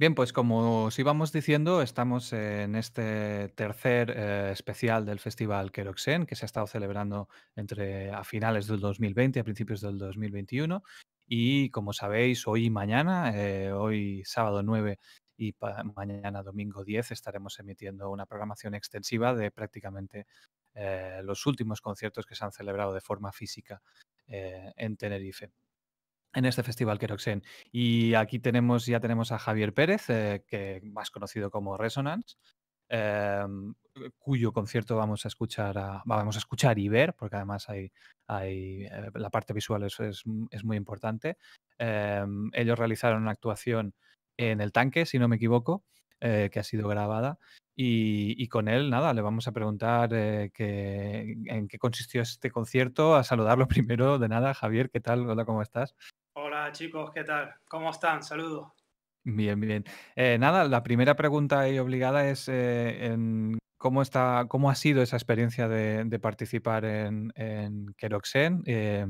Bien, pues como os íbamos diciendo, estamos en este tercer eh, especial del Festival Keroxen, que se ha estado celebrando entre a finales del 2020 a principios del 2021. Y como sabéis, hoy y mañana, eh, hoy sábado 9 y mañana domingo 10, estaremos emitiendo una programación extensiva de prácticamente eh, los últimos conciertos que se han celebrado de forma física en Tenerife en este festival Keroxen. Y aquí tenemos, ya tenemos a Javier Pérez, eh, que más conocido como Resonance, em, eh, cuyo concierto vamos a escuchar vamos a escuchar y ver, porque además hay, hay eh, la parte visual es, mm, muy importante. Em, ellos realizaron una actuación en el tanque, si no me equivoco, que ha sido grabada. Y, con él, nada, le vamos a preguntar en qué consistió este concierto, a saludarlo primero, de nada, Javier, ¿qué tal? Hola, ¿cómo estás? Hola chicos, ¿qué tal? ¿Cómo están? Saludos. Bien, bien. Eh, nada, la primera pregunta y obligada es eh, cómo está, cómo ha sido esa experiencia de, participar en, en eh,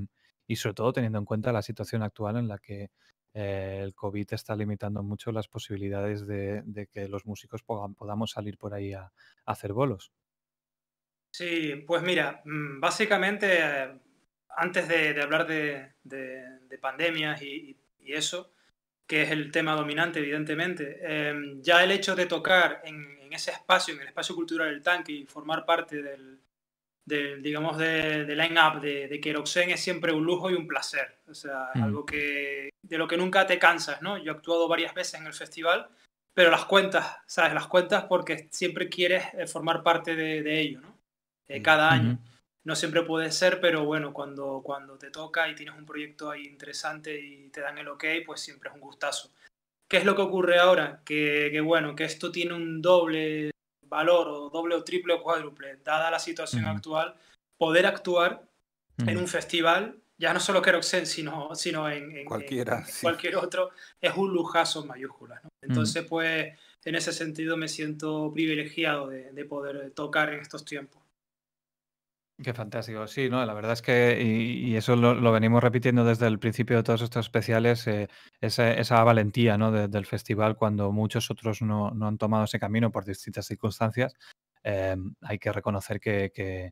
y sobre todo teniendo en cuenta la situación actual en la que el COVID está limitando mucho las posibilidades de, que los músicos podamos salir por ahí a hacer bolos. Sí, pues mira, mm, básicamente antes de, hablar de, pandemias y, eso, que es el tema dominante, evidentemente, em, ya el hecho de tocar en, ese espacio, en el espacio cultural del tanque y formar parte del, digamos, line-up de, de Keroxen es siempre un lujo y un placer. O sea, mm. algo que, de lo que nunca te cansas, ¿no? Yo he actuado varias veces en el festival pero las cuentas, ¿sabes? Las cuentas porque siempre quieres eh, formar parte de, ello, ¿no? Eh, cada año no siempre puede ser, pero bueno, cuando, cuando te toca y tienes un proyecto ahí interesante y te dan el ok, pues siempre es un gustazo. ¿Qué es lo que ocurre ahora? Que, bueno, que esto tiene un doble valor o doble o triple o cuádruple, dada la situación actual, poder actuar en un festival, ya no solo Keroxen, sino, sino en, cualquier otro, es un lujazo en mayúsculas. Entonces, pues, en ese sentido me siento privilegiado de poder tocar en estos tiempos. Qué fantástico. Sí, no, la verdad es que, y, eso lo, venimos repitiendo desde el principio de todos estos especiales, eh, esa, valentía ¿no? del festival cuando muchos otros no, han tomado ese camino por distintas circunstancias. Eh, hay que reconocer que,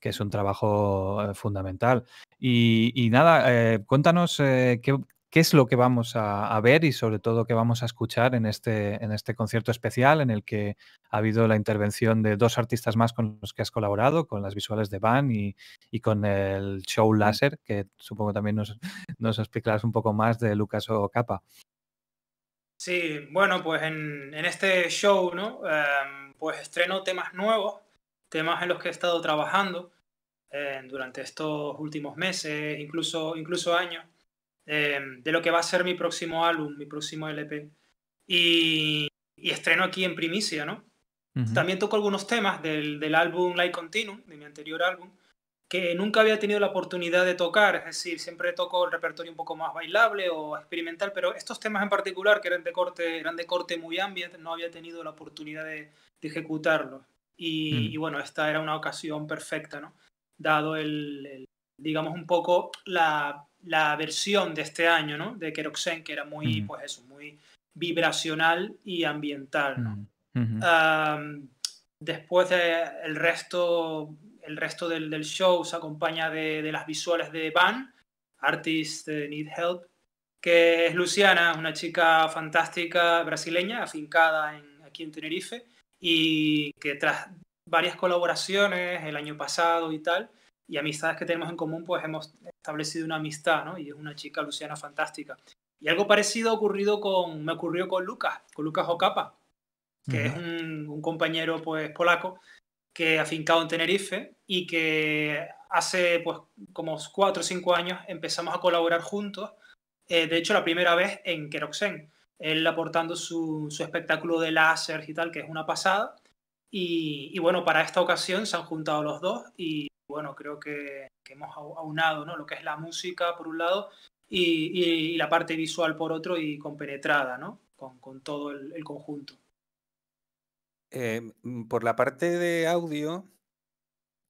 es un trabajo eh, fundamental. Y, nada, cuéntanos qué, qué es lo que vamos a, ver y sobre todo qué vamos a escuchar en este, en este concierto especial en el que ha habido la intervención de dos artistas más con los que has colaborado, con las visuales de Van y, y con el show láser, que supongo también nos, nos explicarás un poco más de Lucas Capa. Sí, bueno, pues en, este show, ¿no? Em, pues estreno temas nuevos, temas en los que he estado trabajando eh, durante estos últimos meses, incluso, incluso años. Em, de lo que va a ser mi próximo álbum, mi próximo LP. Y, estreno aquí en primicia, ¿no? También toco algunos temas del, álbum Light Continuum, de mi anterior álbum, que nunca había tenido la oportunidad de tocar, es decir, siempre toco el repertorio un poco más bailable o experimental, pero estos temas en particular, que eran de corte, eran de corte muy ambient, no había tenido la oportunidad de, ejecutarlo ejecutarlos. Mm. Y, bueno, esta era una ocasión perfecta, ¿no? Dado el digamos, un poco la, la versión de este año, ¿no? De Keroxen, que era muy, pues eso, muy vibracional y ambiental, después de el resto, el resto del, show se acompaña de, las visuales de Van, Artist eh, Need Help, que es Luciana, una chica fantástica brasileña, afincada aquí en Tenerife, y que tras varias colaboraciones el año pasado y tal, y amistades que tenemos en común, pues hemos establecido una amistad, ¿no? Y es una chica luciana fantástica. Y algo parecido ocurrido con, me ocurrió con Lucas, con Lucas Ocapa, que es un, compañero pues polaco que ha afincado en Tenerife y que hace pues como cuatro o cinco años empezamos a colaborar juntos, eh, de hecho la primera vez en Keroxen, él aportando su, espectáculo de láser y tal, que es una pasada, y, y, bueno, para esta ocasión se han juntado los dos y bueno, creo que, hemos aunado ¿no? lo que es la música por un lado y, la parte visual por otro y compenetrada ¿no? con, todo el, conjunto. Eh, mm, por la parte de audio,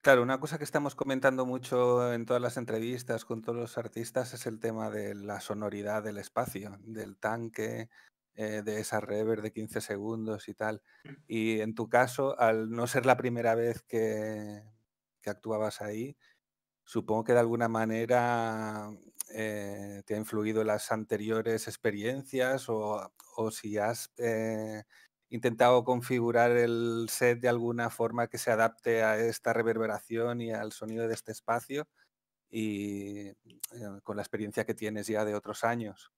claro, una cosa que estamos comentando mucho en todas las entrevistas con todos los artistas es el tema de la sonoridad del espacio, del tanque, eh, de esa reverb de 15 segundos y tal. Mm. Y en tu caso, al no ser la primera vez que que actuabas ahí, supongo que de alguna manera eh, te ha influido las anteriores experiencias o, si has eh, intentado configurar el set de alguna forma que se adapte a esta reverberación y al sonido de este espacio y eh, con la experiencia que tienes ya de otros años.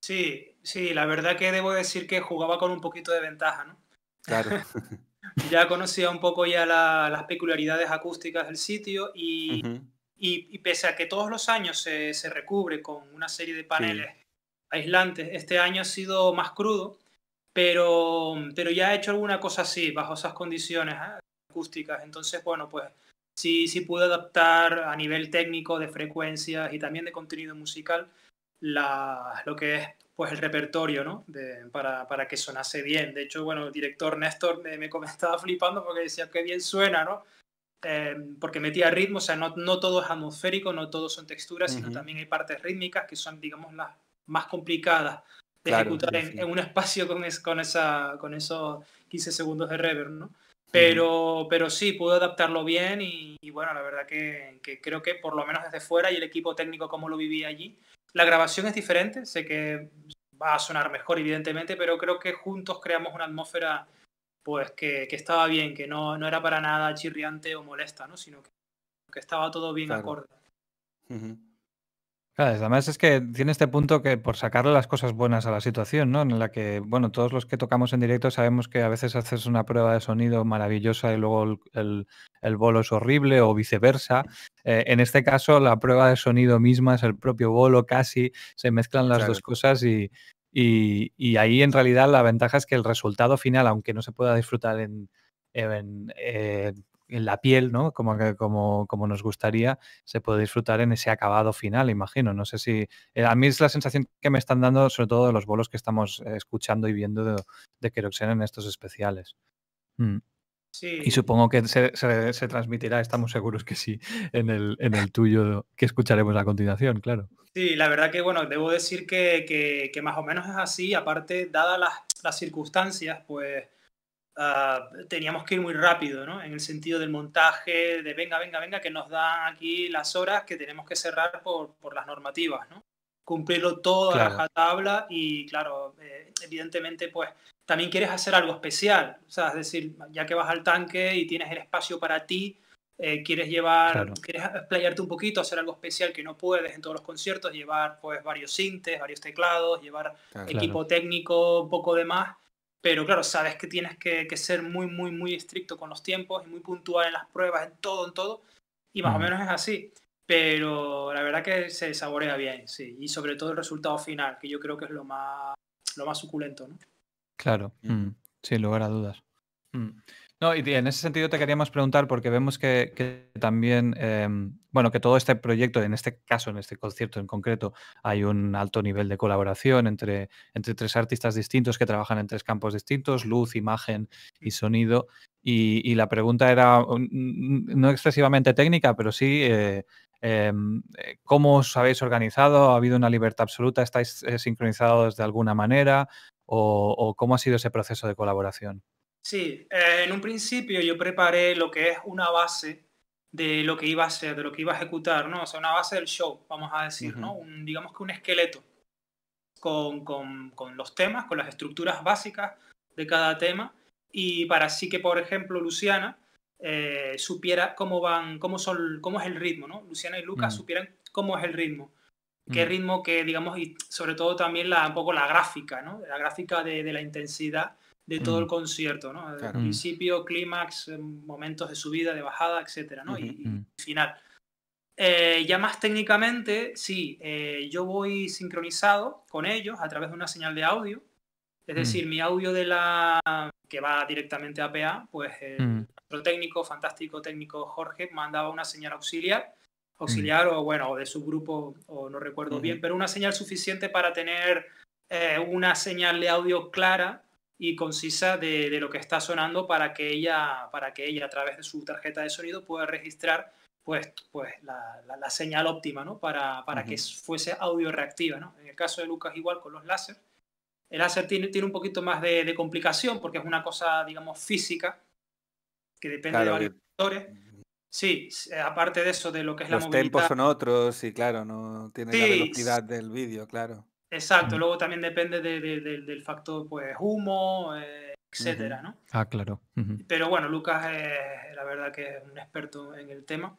Sí, sí, la verdad que debo decir que jugaba con un poquito de ventaja, ¿no? Claro. ya conocía un poco ya las peculiaridades acústicas del sitio y, y, pese a que todos los años se, se recubre con una serie de paneles aislantes, este año ha sido más crudo, pero, pero ya he hecho alguna cosa así, bajo esas condiciones ¿eh? acústicas. Entonces, bueno, pues sí, sí pude adaptar a nivel técnico de frecuencias y también de contenido musical lo que es pues el repertorio, ¿no? para, que sonase bien. De hecho, bueno, el director Néstor eh, me, comentaba flipando porque decía que bien suena, ¿no? Eh, porque metía ritmo, o sea, no, todo es atmosférico, no todo son texturas, sino también hay partes rítmicas que son, digamos, las más complicadas de ejecutar En, un espacio con, con, esa, con esos 15 segundos de reverb, ¿no? Pero, pero sí, pudo adaptarlo bien y, bueno, la verdad que, que, creo que por lo menos desde fuera y el equipo técnico como lo vivía allí, la grabación es diferente, sé que va a sonar mejor, evidentemente, pero creo que juntos creamos una atmósfera pues que, estaba bien, que no, no, era para nada chirriante o molesta, ¿no? Sino que, estaba todo bien acorde además es que tiene este punto que por sacarle las cosas buenas a la situación, ¿no? En la que, bueno, todos los que tocamos en directo sabemos que a veces haces una prueba de sonido maravillosa y luego el, bolo es horrible o viceversa. Eh, en este caso, la prueba de sonido misma es el propio bolo casi, se mezclan las dos cosas y, y, ahí en realidad la ventaja es que el resultado final, aunque no se pueda disfrutar en eh, en la piel, ¿no? Como, como, nos gustaría, se puede disfrutar en ese acabado final, imagino. No sé si... Eh, a mí es la sensación que me están dando, sobre todo los bolos que estamos eh, escuchando y viendo de, Keroxen en estos especiales. Mm. Sí. Y supongo que se, transmitirá, estamos seguros que sí, en el, en el tuyo que escucharemos a continuación, claro. Sí, la verdad que, bueno, debo decir que, más o menos es así. Aparte, dadas las, las circunstancias, pues Ah, teníamos que ir muy rápido, ¿no? En el sentido del montaje, de venga, venga, venga, que nos dan aquí las horas que tenemos que cerrar por, las normativas, ¿no? Cumplirlo todo a la tabla y, claro, eh, evidentemente, pues también quieres hacer algo especial, o sea, es decir, ya que vas al tanque y tienes el espacio para ti, eh, quieres llevar, quieres explayarte un poquito, hacer algo especial que no puedes en todos los conciertos, llevar pues varios sintes, varios teclados, llevar equipo técnico, un poco de más. Pero claro, sabes que tienes que, ser muy, muy, muy estricto con los tiempos y muy puntual en las pruebas, en todo, en todo. Y más o menos es así. Pero la verdad que se saborea bien, sí. Y sobre todo el resultado final, que yo creo que es lo más, lo más suculento, ¿no? Claro, sí, mm. sin lugar a dudas. Mm. No, y en ese sentido te queríamos preguntar, porque vemos que, también, em, bueno, que todo este proyecto, en este caso, en este concierto en concreto, hay un alto nivel de colaboración entre, tres artistas distintos que trabajan en tres campos distintos, luz, imagen y sonido. Y, la pregunta era no excesivamente técnica, pero sí eh, em, cómo os habéis organizado, ha habido una libertad absoluta, estáis eh, sincronizados de alguna manera, o cómo ha sido ese proceso de colaboración. Sí, eh, en un principio yo preparé lo que es una base de lo que iba a hacer, de lo que iba a ejecutar, ¿no? O sea, una base del show, vamos a decir, ¿no? Un, digamos que un esqueleto con, con, con los temas, con las estructuras básicas de cada tema y para así que, por ejemplo, Luciana eh, supiera cómo van, cómo son, cómo es el ritmo, ¿no? Luciana y Lucas mm. supieran cómo es el ritmo, qué mm. ritmo que, digamos, y sobre todo también la, un poco la gráfica, ¿no? La gráfica de la intensidad de todo el mm. concierto, ¿no? principio, clímax, eh, momentos de subida, de bajada, etcétera, ¿no? y, mm. final. Eh, ya más técnicamente, sí, eh, yo voy sincronizado con ellos a través de una señal de audio. Es mm. decir, mi audio de la que va directamente a PA, pues el nuestro técnico, fantástico técnico Jorge, mandaba una señal auxiliar, auxiliar o bueno, de su grupo, o no recuerdo bien, pero una señal suficiente para tener una señal de audio clara y concisa de, de, lo que está sonando para que ella, para que ella a través de su tarjeta de sonido pueda registrar pues, pues la, la, señal óptima, ¿no? Para, para que fuese audio reactiva, ¿no? En el caso de Lucas igual con los láser. El láser tiene, tiene un poquito más de, complicación porque es una cosa, digamos, física que depende de varios Sí, aparte de eso, de lo que es la movilidad. Los tempos son otros y claro, no tiene la velocidad del vídeo, claro. Exacto, mm. luego también depende del factor pues humo, eh, etcétera, ¿no? Ah, claro. Pero bueno, Lucas es la verdad que es un experto en el tema.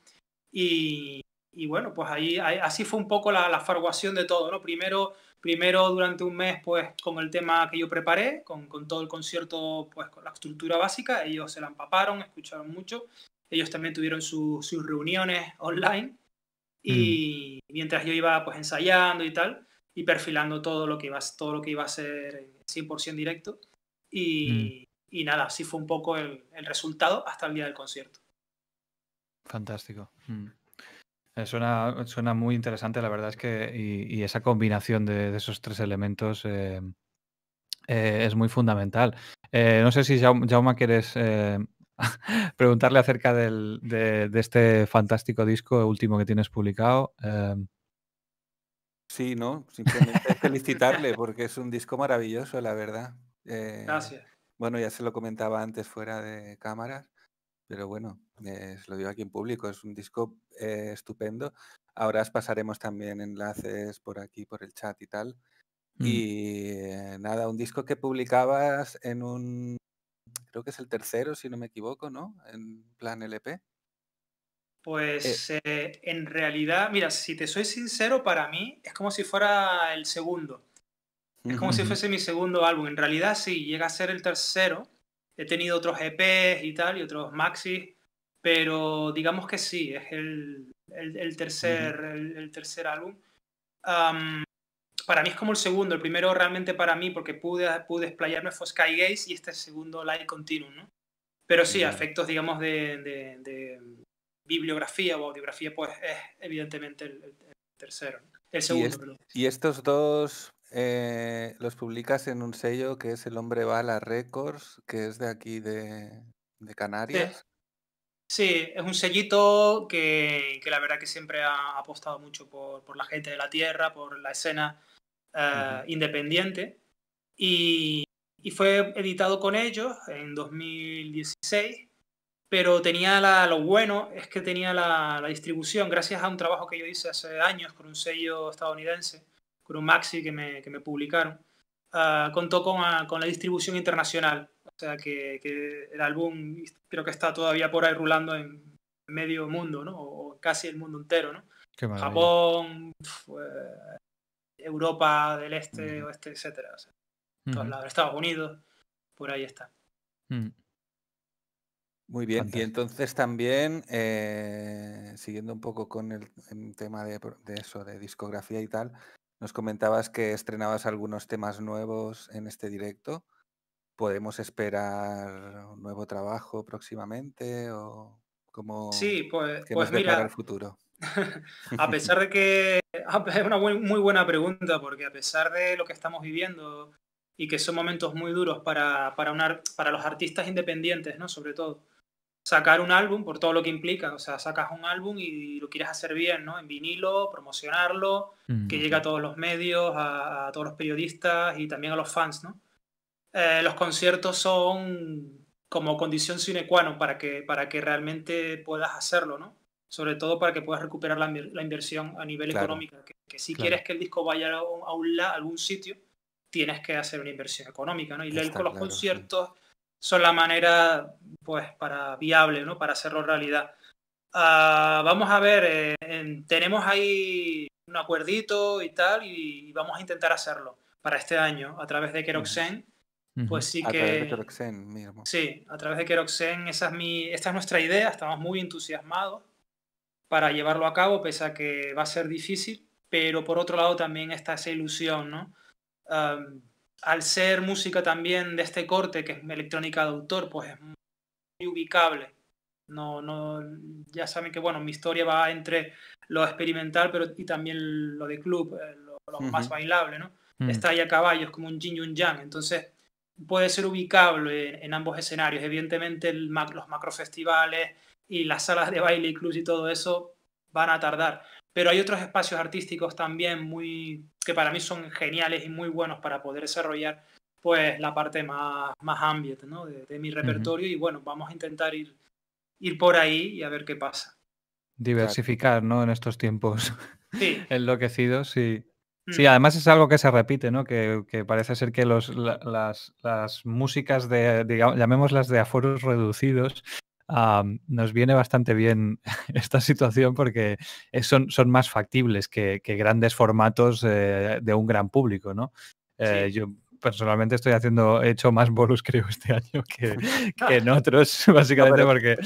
Y, bueno, pues ahí, así fue un poco la, la, farguación de todo, ¿no? Primero, primero durante un mes, pues con el tema que yo preparé, con, todo el concierto, pues con la estructura básica, ellos se la empaparon, escucharon mucho. Ellos también tuvieron sus reuniones online. Mm. Y mientras yo iba pues ensayando y tal, y perfilando todo lo que iba, todo lo que iba a ser 100% eh, directo. Mm. Y, nada, así fue un poco el, resultado hasta el día del concierto. Fantástico. Mm. Eh, suena, muy interesante, la verdad es que y, esa combinación de, esos tres elementos eh, es muy fundamental. no sé si Jauma quieres preguntarle acerca de, este fantástico disco último que tienes publicado. Sí, no, simplemente felicitarle porque es un disco maravilloso, la verdad. Eh, Gracias. Bueno, ya se lo comentaba antes fuera de cámaras, pero bueno, eh, se lo digo aquí en público, es un disco eh, estupendo. Ahora os pasaremos también enlaces por aquí, por el chat y tal. Mm. Y nada, un disco que publicabas en un, creo que es el tercero, si no me equivoco, ¿no? En plan LP. Eh, pues eh, en realidad, mira, si te soy sincero, para mí es como si fuera el segundo. Es como si fuese mi segundo álbum. En realidad sí, llega a ser el tercero. He tenido otros EPs y tal, y otros maxis, pero digamos que sí, es el, el, tercer, el, tercer álbum. para mí es como el segundo. El primero realmente para mí, porque pude, pude explayarme, fue Skygaze y este segundo Light Continuum, Pero sí, afectos, digamos, de, bibliografía o audiografía, pues es evidentemente el, tercero. El segundo, ¿Y, estos dos eh, los publicas en un sello que es El Hombre Bala Records, que es de aquí de, Canarias. Sí. es un sellito que, la verdad que siempre ha apostado mucho por, la gente de la tierra, por la escena eh, independiente. Y, y, fue editado con ellos en 2016 pero tenía la, lo bueno es que tenía la, distribución, gracias a un trabajo que yo hice hace años con un sello estadounidense, con un maxi que me, que me publicaron, ah, contó ah, con, la distribución internacional. O sea que, el álbum creo que está todavía por ahí rulando en medio mundo, ¿no? O, casi el mundo entero, ¿no? Japón, Europa del Este, mm. Oeste, etcétera. O Estados Unidos, por ahí está. Mm. Muy bien, y entonces también, eh, siguiendo un poco con el, tema de, eso, de discografía y tal, nos comentabas que estrenabas algunos temas nuevos en este directo. ¿Podemos esperar un nuevo trabajo próximamente o cómo sí, pues, pues mira, el futuro? a pesar de que es una muy buena pregunta, porque a pesar de lo que estamos viviendo y que son momentos muy duros para, para, para los artistas independientes, ¿no? Sobre todo sacar un álbum por todo lo que implica. O sea, sacas un álbum y lo quieres hacer bien, ¿no? En vinilo, promocionarlo, mm, que llegue a todos los medios, a, todos los periodistas y también a los fans, ¿no? Eh, los conciertos son como condición sine qua non para que, para que realmente puedas hacerlo, ¿no? Sobre todo para que puedas recuperar la, inversión a nivel económico. Que, si quieres que el disco vaya a, algún sitio, tienes que hacer una inversión económica, ¿no? Y leer con los conciertos son la manera pues para viable, ¿no? Para hacerlo realidad. Ah, vamos a ver, eh, tenemos ahí un acuerdito y tal, y, vamos a intentar hacerlo para este año a través de Keroxen. Pues sí a que. Través de Keroxen Sí, a través de Keroxen, esa es mi, esta es nuestra idea, estamos muy entusiasmados para llevarlo a cabo, pese a que va a ser difícil, pero por otro lado también está esa ilusión, ¿no? al ser música también de este corte, que es electrónica de autor, pues es muy ubicable. No, no, ya saben que bueno, mi historia va entre lo experimental pero, y también lo de club, eh, lo, más bailable, ¿no? Mm. Está ahí a caballo, es como un yin y un yang. Entonces, puede ser ubicable en, ambos escenarios. Evidentemente, los macrofestivales y las salas de baile y clubs y todo eso van a tardar. Pero hay otros espacios artísticos también muy que para mí son geniales y muy buenos para poder desarrollar pues la parte más, más ambient de, mi repertorio y bueno, vamos a intentar ir, por ahí y a ver qué pasa. Diversificar, ¿no? En estos tiempos enloquecidos mm. Sí, además es algo que se repite, ¿no? Que, parece ser que las, músicas de, digamos, llamémoslas de aforos reducidos, nos viene bastante bien esta situación porque son, más factibles que, grandes formatos eh, de un gran público, ¿no? Eh, yo personalmente estoy haciendo, he hecho más bolus creo este año que, en otros, básicamente porque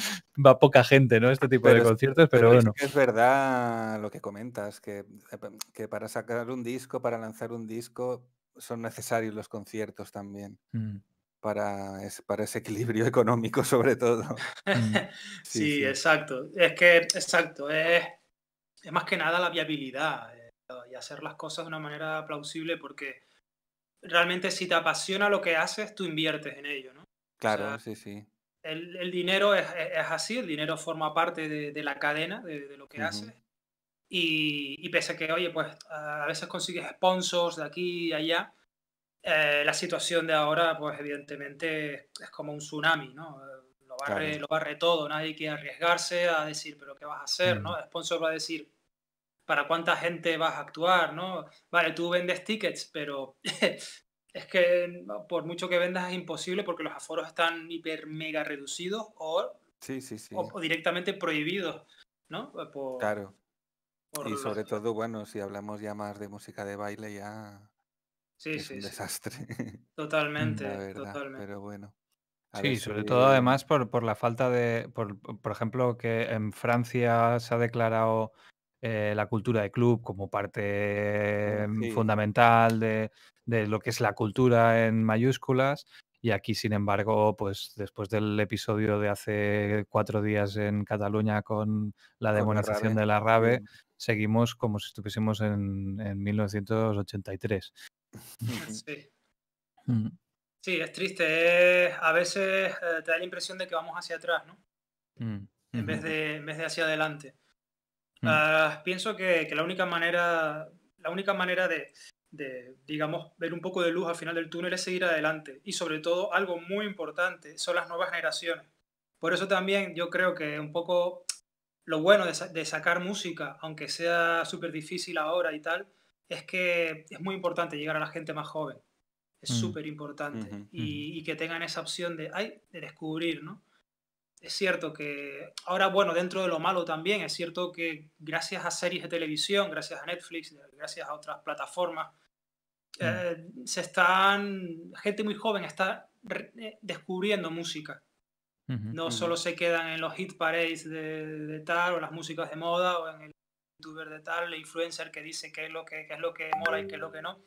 va poca gente, ¿no? Este tipo de conciertos, pero, bueno. Es, verdad lo que comentas, que, que para sacar un disco, para lanzar un disco, son necesarios los conciertos también. Mm para, para ese equilibrio económico sobre todo. Mm. sí, exacto. Es que, exacto, es, es más que nada la viabilidad eh, y hacer las cosas de una manera plausible porque realmente si te apasiona lo que haces, tú inviertes en ello, ¿no? Claro, sí, sí. El, el dinero es, es, así, el dinero forma parte de, la cadena de, lo que haces. Y, y, pese a que, oye, pues a veces consigues sponsors de aquí y allá, eh, la situación de ahora, pues evidentemente es como un tsunami, ¿no? Eh, lo barre, lo barre todo, nadie quiere arriesgarse a decir, pero ¿qué vas a hacer? ¿no? El mm. sponsor va a decir, ¿para cuánta gente vas a actuar? ¿no? Vale, tú vendes tickets, pero es que por mucho que vendas es imposible porque los aforos están hiper mega reducidos o, sí, sí, sí. directamente prohibidos, ¿no? claro. y sobre todo, bueno, si hablamos ya más de música de baile, ya Sí, sí, desastre. Totalmente, totalmente. Pero bueno. Sí, sobre todo además por, por, la falta de, por, ejemplo, que en Francia se ha declarado eh, la cultura de club como parte em, fundamental de, lo que es la cultura en mayúsculas. Y aquí, sin embargo, pues después del episodio de hace cuatro días en Cataluña con la demonización de la RAVE, seguimos como si estuviésemos en, en 1983. Sí. Sí, es triste. a veces eh, te da la impresión de que vamos hacia atrás, ¿no? en, vez de, en de hacia adelante. Mm. Ah, pienso que, la única manera, la única manera de, de, digamos, ver un poco de luz al final del túnel es seguir adelante. Y sobre todo, algo muy importante son las nuevas generaciones. Por eso también yo creo que un poco lo bueno de sacar música, aunque sea súper difícil ahora y tal, es que es muy importante llegar a la gente más joven. Es mm. súper importante. y, que tengan esa opción de, ay, de descubrir, ¿no? Es cierto que ahora, bueno, dentro de lo malo también, es cierto que gracias a series de televisión, gracias a Netflix, gracias a otras plataformas, mm. eh, se están, gente muy joven está eh, descubriendo música. no solo se quedan en los hit parades de, de tal o las músicas de moda o en el youtuber, de tal influencer que dice que es lo que, es lo que mola y que es lo que no,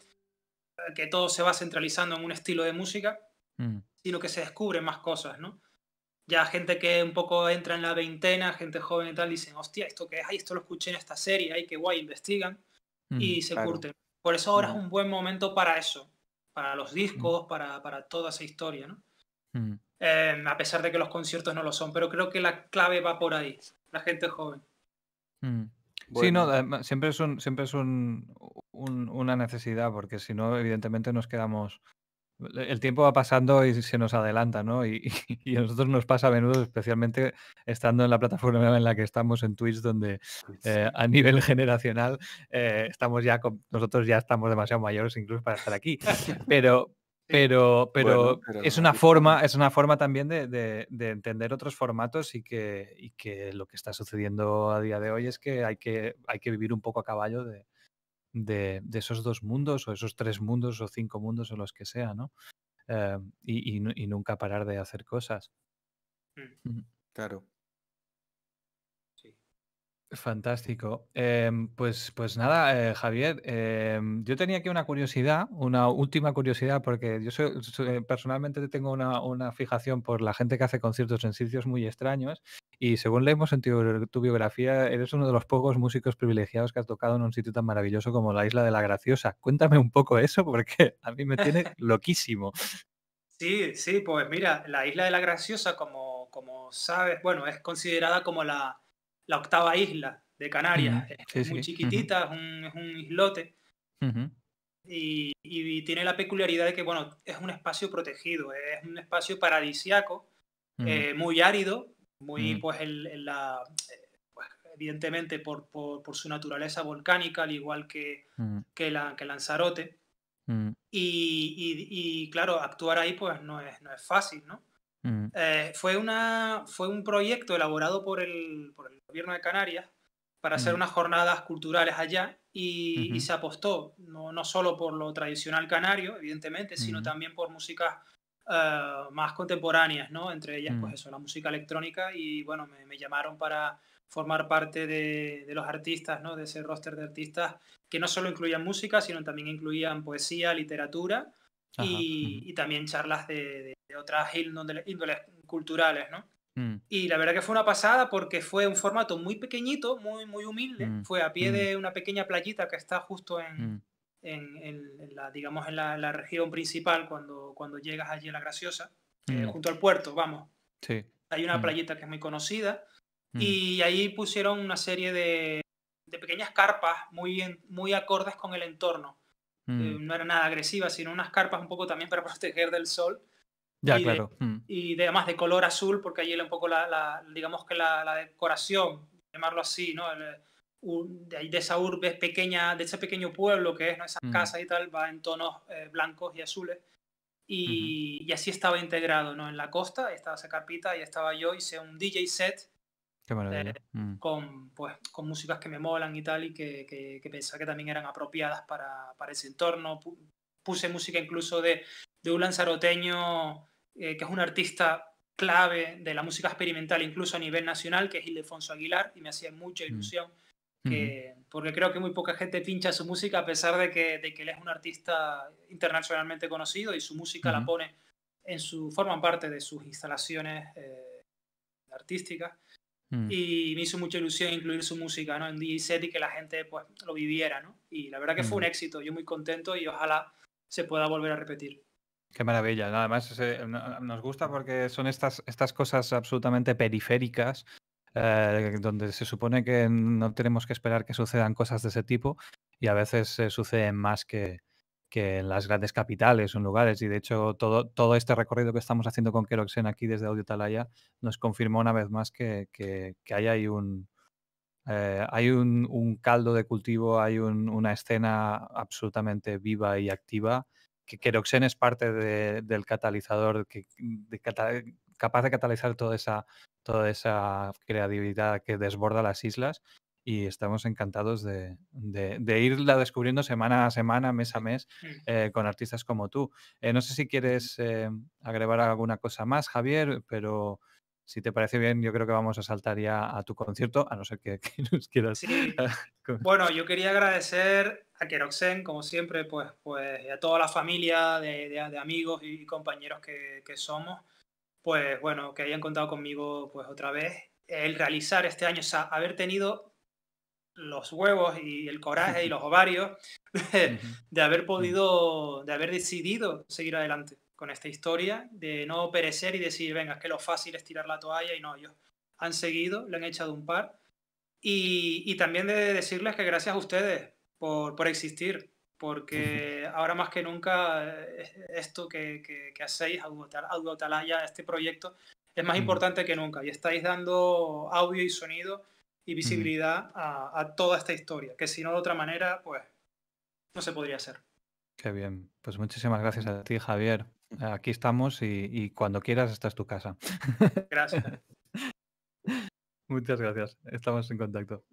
que todo se va centralizando en un estilo de música, mm. sino que se descubren más cosas, ¿no? Ya gente que un poco entra en la veintena, gente joven y tal, dicen, hostia, ¿esto que es? Ay, esto lo escuché en esta serie, ay, qué guay, investigan mm, y se curten. Por eso ahora es un buen momento para eso, para los mm. discos, para, para, toda esa historia, ¿no? Em, a pesar de que los conciertos no lo son, pero creo que la clave va por ahí, la gente joven. Sí, no, siempre es, siempre una necesidad, porque si no, evidentemente nos quedamos. E, el tiempo va pasando y se nos adelanta, ¿no? Y, a nosotros nos pasa a menudo, especialmente estando en la plataforma en la que estamos, en Twitch, donde eh, a nivel generacional eh, estamos ya, con, nosotros ya estamos demasiado mayores incluso para estar aquí. Pero, pero, pero, es, una forma, es una forma también de, entender otros formatos y que, lo que está sucediendo a día de hoy es que hay que, hay que vivir un poco a caballo de, esos dos mundos o esos tres mundos o cinco mundos o los que sea, ¿no? Eh, y, y, nunca parar de hacer cosas. Mm. Claro. Fantástico. Em, pues, pues nada, eh, Javier, em, yo tenía aquí una curiosidad, una última curiosidad, porque yo soy, personalmente tengo una, fijación por la gente que hace conciertos en sitios muy extraños y según leemos en tu, tu, biografía, eres uno de los pocos músicos privilegiados que has tocado en un sitio tan maravilloso como la Isla de la Graciosa. Cuéntame un poco eso, porque a mí me tiene loquísimo. Sí, sí, pues mira, la Isla de la Graciosa, como, como sabes, bueno, es considerada como la la octava isla de Canarias. es muy chiquitita, es, un, islote. y, tiene la peculiaridad de que, bueno, es un espacio protegido, es un espacio paradisiaco, eh, muy árido, muy, pues, la, eh, pues, evidentemente por, por, su naturaleza volcánica, al igual que, que, la, que Lanzarote. Y, y, y, claro, actuar ahí pues no es, no es fácil, ¿no? Eh, fue, un proyecto elaborado por el, gobierno de Canarias para hacer unas jornadas culturales allá y, se apostó no, no, solo por lo tradicional canario, evidentemente, sino también por músicas eh, más contemporáneas, ¿no? Entre ellas, pues eso, la música electrónica y bueno, me, llamaron para formar parte de, de, los artistas, ¿no? De ese roster de artistas que no solo incluían música, sino también incluían poesía, literatura y, también charlas de, otras índoles, culturales, ¿no? Mm. Y la verdad que fue una pasada porque fue un formato muy pequeñito, muy, muy humilde. Mm. Fue a pie mm. de una pequeña playita que está justo en, en, la, digamos, en la, región principal cuando, cuando llegas allí a La Graciosa, eh, junto al puerto, vamos. Sí. Hay una playita que es muy conocida. Y ahí pusieron una serie de, pequeñas carpas muy, muy acordes con el entorno. Eh, mm. no era nada agresiva, sino unas carpas un poco también para proteger del sol. Ya, y claro. Mm. Y además de color azul, porque allí era un poco la, la digamos que la, decoración, llamarlo así, ¿no? de, esa urbe pequeña, de ese pequeño pueblo que es, ¿no? Esas mm. casas y tal, va en tonos eh, blancos y azules. Y, así estaba integrado, ¿no? En la costa, estaba esa carpita, y estaba yo, hice un DJ set eh, mm. con, pues, con músicas que me molan y tal, y que, que, que también eran apropiadas para, ese entorno. Puse música incluso de, de un lanzaroteño, eh, que es un artista clave de la música experimental, incluso a nivel nacional, que es Ildefonso Aguilar, y me hacía mucha mm. ilusión. porque creo que muy poca gente pincha su música a pesar de que, de que él es un artista internacionalmente conocido y su música la pone en su forman parte de sus instalaciones eh, artísticas Mm. Y me hizo mucha ilusión incluir su música ¿no? en DJ set y que la gente pues, lo viviera. ¿no? Y la verdad que fue un mm. éxito, yo muy contento y ojalá se pueda volver a repetir. Qué maravilla, Nada más eh, nos gusta porque son estas, estas cosas absolutamente periféricas eh, donde se supone que no tenemos que esperar que sucedan cosas de ese tipo y a veces eh, suceden más que, que en las grandes capitales o en lugares. Y de hecho, todo, todo este recorrido que estamos haciendo con Keroxen aquí desde Audio Talaya nos confirmó una vez más que, eh, hay un, hay un, caldo de cultivo, hay una escena absolutamente viva y activa, que Keroxen es parte del catalizador, que, capaz de catalizar toda esa, toda esa creatividad que desborda las islas y estamos encantados de, de, irla descubriendo semana a semana, mes a mes, mm. eh, con artistas como tú. Eh, no sé si quieres eh, agregar alguna cosa más, Javier, pero si te parece bien, yo creo que vamos a saltar ya a tu concierto, a no ser que, nos quieras. Ah, bueno, yo quería agradecer a Keroxen, como siempre, pues, pues a toda la familia de, amigos y compañeros que, que somos, pues bueno, que hayan contado conmigo pues otra vez. El realizar este año, o sea, haber tenido los huevos y el coraje y los ovarios de, haber mm. podido, de haber decidido seguir adelante con esta historia, de no perecer y decir, venga, que lo fácil es tirar la toalla y no, ellos han seguido, le han echado un par. Y, y también de decirles que gracias a ustedes por, existir, porque ahora más que nunca eh, esto que, que, que hacéis, Audio este proyecto, es más mm. importante que nunca y estáis dando audio y sonido y visibilidad a, toda esta historia, que si no de otra manera, pues no se podría hacer. Qué bien. Pues muchísimas gracias a ti, Javier. Aquí estamos y, y cuando quieras, esta es tu casa. Gracias. Muchas gracias. Estamos en contacto.